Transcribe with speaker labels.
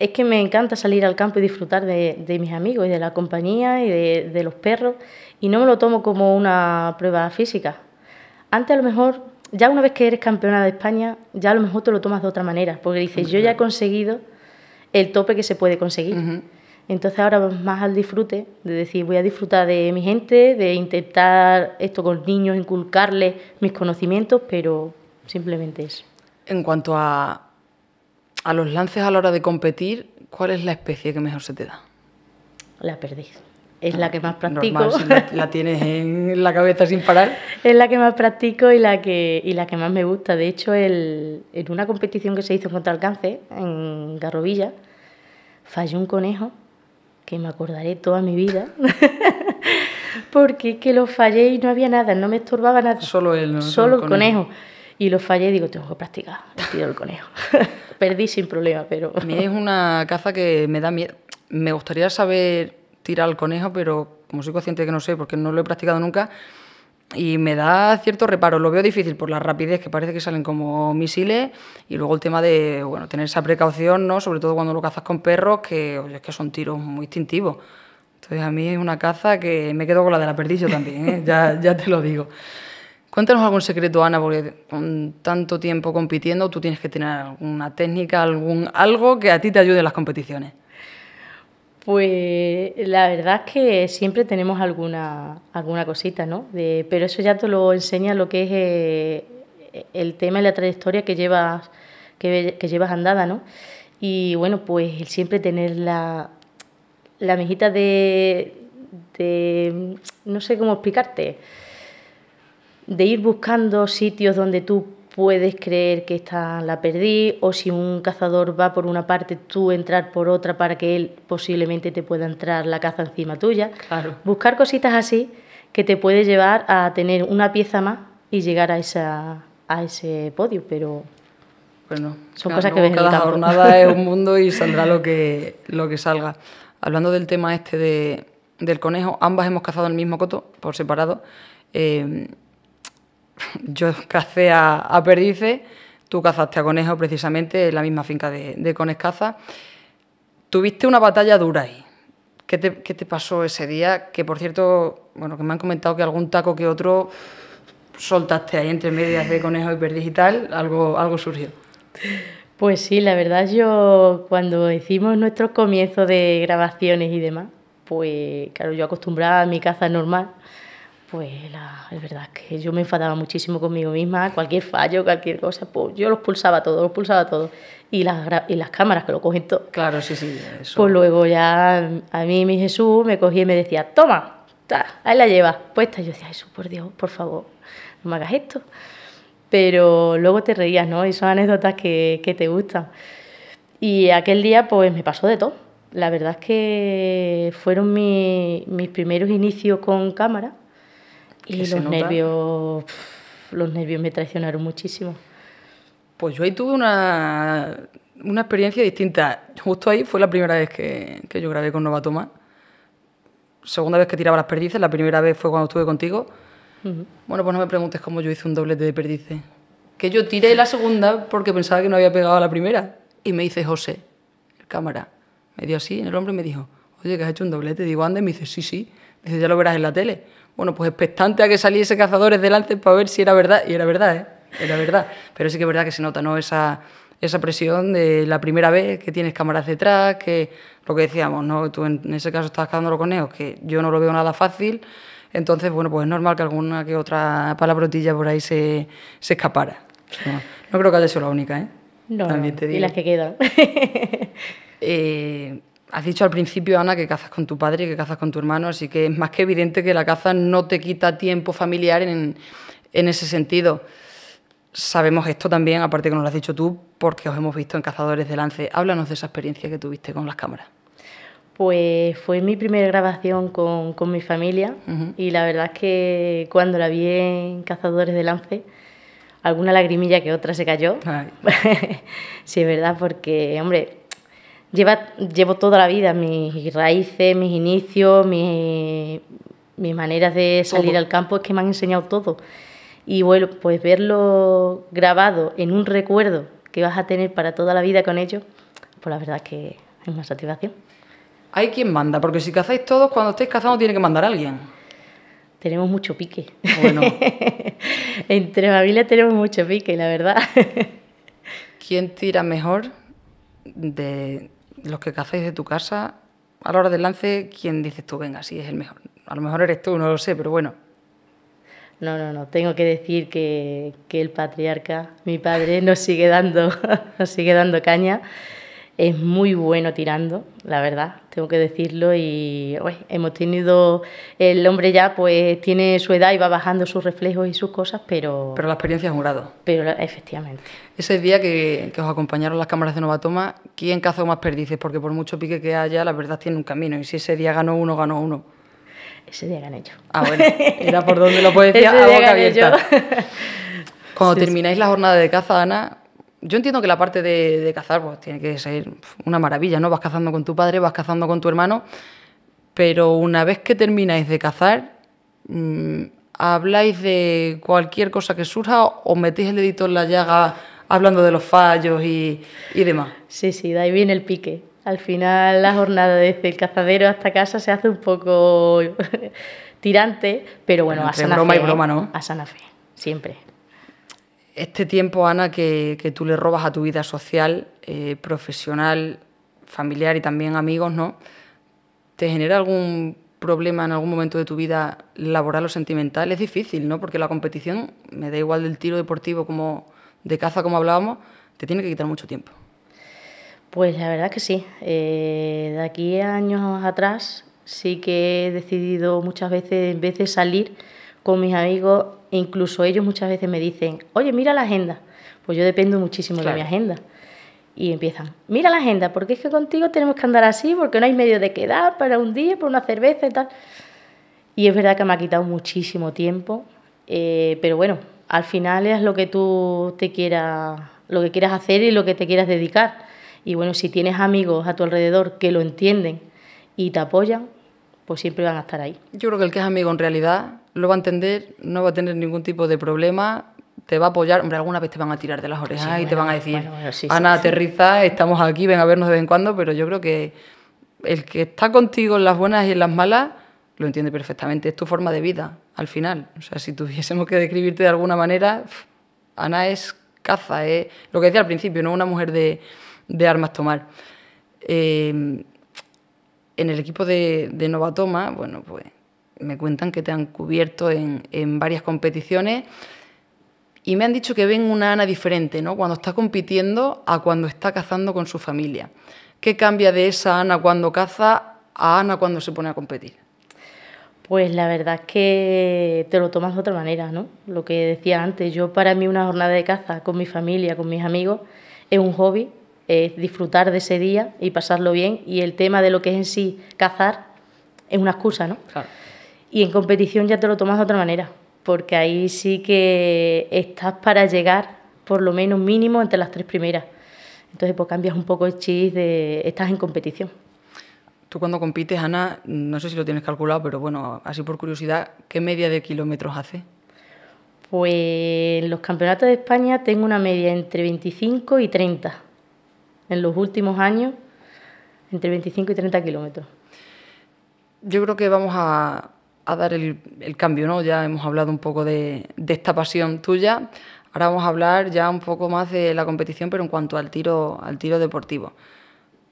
Speaker 1: es que me encanta salir al campo y disfrutar de, mis amigos y de la compañía y de, los perros y no me lo tomo como una prueba física. Antes a lo mejor, ya una vez que eres campeona de España, ya a lo mejor te lo tomas de otra manera, porque dices, yo ya he conseguido el tope que se puede conseguir. Entonces ahora más al disfrute, de decir, voy a disfrutar de mi gente, de intentar esto con niños, inculcarles mis conocimientos, pero simplemente eso. En cuanto a a los lances a la hora de
Speaker 2: competir, ¿cuál es la especie que mejor se te da? La perdiz. Es la que más practico. Normal, si
Speaker 1: la, tienes en la cabeza sin parar. Es la que más practico y la que, la que más me gusta. De hecho, en una competición que se hizo contra alcance en Garrovilla, falló un conejo que me acordaré toda mi vida. porque es que lo fallé y no había nada, no me estorbaba nada. Solo el. Solo el conejo y lo fallé y digo, tengo que practicar, tiro el conejo. Perdí sin problema, pero... A mí es una
Speaker 2: caza que me da miedo. Me gustaría saber tirar al conejo, pero como soy consciente que no sé, porque no lo he practicado nunca, y me da cierto reparo. Lo veo difícil por la rapidez que parece que salen como misiles y luego el tema de bueno, tener esa precaución, ¿no? sobre todo cuando lo cazas con perros, que, es que son tiros muy instintivos. Entonces a mí es una caza que me quedo con la de la perdición también, ¿eh? ya, ya te lo digo. Cuéntanos algún secreto, Ana, porque con tanto tiempo compitiendo tú tienes que tener alguna técnica, algún, algo que a ti te ayude en las competiciones.
Speaker 1: Pues la verdad es que siempre tenemos alguna, alguna cosita, ¿no? pero eso ya te lo enseña lo que es eh, el tema y la trayectoria que llevas, que, llevas andada, ¿no? Y bueno, pues el siempre tener la, la mejita de, de, no sé cómo explicarte, de ir buscando sitios donde tú puedes creer que está la perdí o si un cazador va por una parte, tú entrar por otra para que él posiblemente te pueda entrar la caza encima tuya. Buscar cositas así que te puede llevar a tener una pieza más y llegar a, esa, a ese podio, pero bueno, son cosas que ves cada jornada es un mundo y saldrá lo
Speaker 2: que, lo que salga. Hablando del tema este de, del conejo, ambas hemos cazado el mismo coto por separado. Eh, yo cacé a, perdices, tú cazaste a conejo precisamente en la misma finca de, de Tuviste una batalla dura ahí. ¿Qué te, pasó ese día? Que por cierto, bueno, que me han comentado que algún taco que otro soltaste ahí entre medias de conejo y
Speaker 1: perdiz y tal, algo, algo surgió. Pues sí, la verdad yo cuando hicimos nuestros comienzos de grabaciones y demás, pues claro, yo acostumbraba a mi caza normal, pues la, es verdad que yo me enfadaba muchísimo conmigo misma, cualquier fallo, cualquier cosa, pues yo los pulsaba todo, los pulsaba todo. Y las, y las cámaras que lo cogen todo. Claro, sí, sí. Eso. Pues luego ya a mí mi Jesús me cogía y me decía, toma, ahí la llevas, puesta. yo decía, Jesús, por Dios, por favor, no me hagas esto. Pero luego te reías, ¿no? Y son anécdotas que, te gustan. Y aquel día pues me pasó de todo. La verdad es que fueron mis primeros inicios con cámara y los nervios, los nervios me traicionaron muchísimo. Pues yo ahí tuve una, experiencia distinta. Justo
Speaker 2: ahí fue la primera vez que, yo grabé con Nova Toma. Segunda vez que tiraba las perdices, la primera vez fue cuando estuve contigo. Bueno, pues no me preguntes cómo yo hice un doblete de perdices. Que yo tiré la segunda porque pensaba que no había pegado a la primera. Y me dice José, el cámara, me dio así en el hombre me dijo, oye, que has hecho un doblete. Digo, Y me dice, sí, sí. Dice, ya lo verás en la tele bueno, pues expectante a que saliese Cazadores de Lances para ver si era verdad, y era verdad, ¿eh? Era verdad. Pero sí que es verdad que se nota, ¿no? Esa, esa presión de la primera vez que tienes cámaras detrás, que lo que decíamos, ¿no? Tú en ese caso estás cazando con ellos, que yo no lo veo nada fácil. Entonces, bueno, pues es normal que alguna que otra palabrotilla por ahí se, se escapara. No, creo que haya sido la única, ¿eh? No, También Te digo. y las que quedan. eh, Has dicho al principio, Ana, que cazas con tu padre y que cazas con tu hermano, así que es más que evidente que la caza no te quita tiempo familiar en, ese sentido. Sabemos esto también, aparte que nos lo has dicho tú, porque os hemos visto en Cazadores de Lance. Háblanos de esa experiencia que tuviste con las cámaras.
Speaker 1: Pues fue mi primera grabación con, mi familia y la verdad es que cuando la vi en Cazadores de Lance, alguna lagrimilla que otra se cayó. sí, es verdad, porque, hombre, Lleva, llevo toda la vida mis raíces, mis inicios, mis, mis maneras de salir al campo, es que me han enseñado todo. Y bueno, pues verlo grabado en un recuerdo que vas a tener para toda la vida con ellos, pues la verdad es que es una satisfacción.
Speaker 2: ¿Hay quien manda? Porque si cazáis todos, cuando estáis cazando tiene que mandar alguien.
Speaker 1: Tenemos mucho pique. Bueno. Entre familia tenemos mucho pique, la verdad. ¿Quién tira mejor de
Speaker 2: los que cazáis de tu casa, a la hora del lance, ¿quién dices tú, venga, si es el mejor? A lo mejor eres
Speaker 1: tú, no lo sé, pero bueno. No, no, no, tengo que decir que, el patriarca, mi padre, sigue dando, nos sigue dando caña es muy bueno tirando, la verdad, tengo que decirlo. Y hemos tenido, el hombre ya pues tiene su edad y va bajando sus reflejos y sus cosas, pero... Pero la experiencia es un Pero efectivamente.
Speaker 2: Ese día que,
Speaker 1: os acompañaron
Speaker 2: las cámaras de Novatoma, ¿quién cazó más perdices? Porque por mucho pique que haya, la verdad tiene un camino. Y si ese día ganó uno, ganó uno. Ese día gané yo. Ah, bueno, era por donde lo puedes decir a abierta. Cuando termináis la jornada de caza, Ana, yo entiendo que la parte de, cazar pues, tiene que ser una maravilla, ¿no? Vas cazando con tu padre, vas cazando con tu hermano, pero una vez que termináis de cazar, mm, habláis de cualquier cosa que surja o metéis el dedito
Speaker 1: en la llaga hablando de los fallos y, demás. Sí, sí, de ahí viene el pique. Al final la jornada desde el cazadero hasta casa se hace un poco tirante, pero bueno, a sana broma y broma, ¿no? A sana fe, siempre este
Speaker 2: tiempo, Ana, que, que, tú le robas a tu vida social, eh, profesional, familiar y también amigos, ¿no? ¿Te genera algún problema en algún momento de tu vida laboral o sentimental? Es difícil, ¿no? Porque la competición, me da igual del tiro deportivo como de caza, como hablábamos, te tiene que quitar mucho tiempo.
Speaker 1: Pues la verdad que sí. Eh, de aquí a años atrás sí que he decidido muchas veces, en salir con mis amigos, e incluso ellos muchas veces me dicen, oye, mira la agenda. Pues yo dependo muchísimo de mi agenda. Y empiezan, mira la agenda, porque es que contigo tenemos que andar así, porque no hay medio de quedar para un día, por una cerveza y tal. Y es verdad que me ha quitado muchísimo tiempo, eh, pero bueno, al final es lo que tú te quieras, lo que quieras hacer y lo que te quieras dedicar. Y bueno, si tienes amigos a tu alrededor que lo entienden y te apoyan, pues siempre van a estar ahí. Yo creo que el que es
Speaker 2: amigo en realidad lo va a entender, no va a tener ningún tipo de problema, te va a apoyar. Hombre, alguna vez te van a tirar de las orejas y te van a decir, Ana, aterriza, estamos aquí, ven a vernos de vez en cuando, pero yo creo que el que está contigo en las buenas y en las malas lo entiende perfectamente, es tu forma de vida al final. O sea, si tuviésemos que describirte de alguna manera, Ana es caza, es lo que decía al principio, no una mujer de, de armas tomar. Eh, en el equipo de, de Novatoma, bueno, pues me cuentan que te han cubierto en, en, varias competiciones y me han dicho que ven una Ana diferente, ¿no? Cuando está compitiendo a cuando está cazando con su familia. ¿Qué cambia
Speaker 1: de esa Ana cuando caza a Ana cuando se pone a competir? Pues la verdad es que te lo tomas de otra manera, ¿no? Lo que decía antes, yo para mí una jornada de caza con mi familia, con mis amigos, es un hobby ...es disfrutar de ese día y pasarlo bien. Y el tema de lo que es en sí cazar es una excusa, ¿no? Y en competición ya te lo tomas de otra manera, porque ahí sí que estás para llegar por lo menos mínimo entre las tres primeras. Entonces pues cambias un poco el chis de estás en competición. Tú cuando compites, Ana,
Speaker 2: no sé si lo tienes calculado, pero bueno, así por
Speaker 1: curiosidad, ¿qué media de kilómetros hace? Pues en los campeonatos de España tengo una media entre 25 y 30 en los últimos años entre 25 y 30 kilómetros. Yo creo que vamos a, a dar
Speaker 2: el, cambio, ¿no? Ya hemos hablado un poco de, de, esta pasión tuya. Ahora vamos a hablar ya un poco más de la competición, pero en cuanto al tiro, al tiro deportivo.